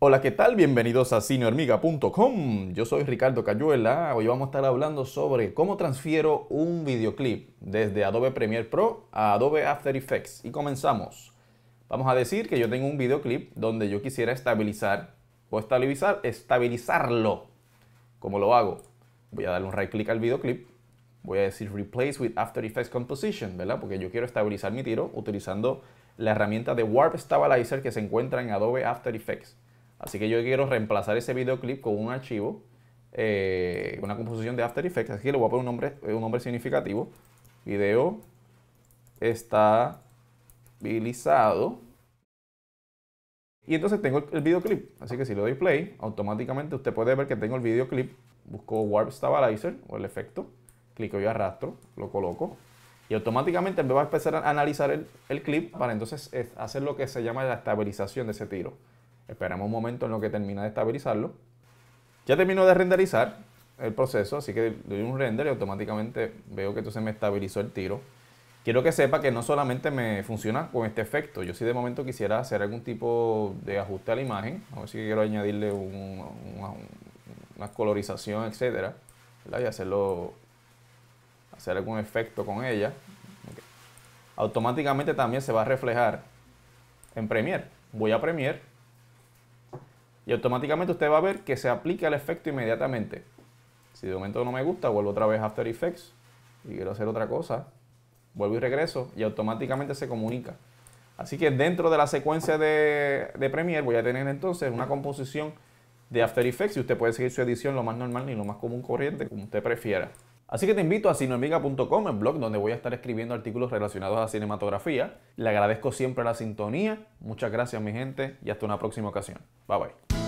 Hola, ¿qué tal? Bienvenidos a cineormiga.com. Yo soy Ricardo Cayuela. Hoy vamos a estar hablando sobre cómo transfiero un videoclip desde Adobe Premiere Pro a Adobe After Effects. Y comenzamos. Vamos a decir que yo tengo un videoclip donde yo quisiera estabilizar o estabilizar, estabilizarlo. ¿Cómo lo hago? Voy a darle un right click al videoclip. Voy a decir Replace with After Effects Composition, ¿verdad? Porque yo quiero estabilizar mi tiro utilizando la herramienta de Warp Stabilizer que se encuentra en Adobe After Effects. Así que yo quiero reemplazar ese videoclip con un archivo, eh, una composición de After Effects. Aquí le voy a poner un nombre, un nombre significativo. Video estabilizado. Y entonces tengo el videoclip. Así que si le doy play, automáticamente usted puede ver que tengo el videoclip. Busco Warp Stabilizer o el efecto. Clico y arrastro, lo coloco. Y automáticamente me va a empezar a analizar el, clip para entonces eh, hacer lo que se llama la estabilización de ese tiro. Esperamos un momento en lo que termina de estabilizarlo. Ya termino de renderizar el proceso, así que doy un render y automáticamente veo que entonces me estabilizó el tiro. Quiero que sepa que no solamente me funciona con este efecto, yo si de momento quisiera hacer algún tipo de ajuste a la imagen, a ver si quiero añadirle una, colorización, etcétera, y hacerlo hacer algún efecto con ella, automáticamente también se va a reflejar en Premiere. Voy a Premiere y automáticamente usted va a ver que se aplica el efecto inmediatamente. Si de momento no me gusta, vuelvo otra vez a After Effects y quiero hacer otra cosa, vuelvo y regreso y automáticamente se comunica. Así que dentro de la secuencia de, de Premiere voy a tener entonces una composición de After Effects y usted puede seguir su edición lo más normal ni lo más común corriente, como usted prefiera. Así que te invito a sinoemiga.com, el blog donde voy a estar escribiendo artículos relacionados a cinematografía. Le agradezco siempre la sintonía. Muchas gracias mi gente y hasta una próxima ocasión. Bye bye.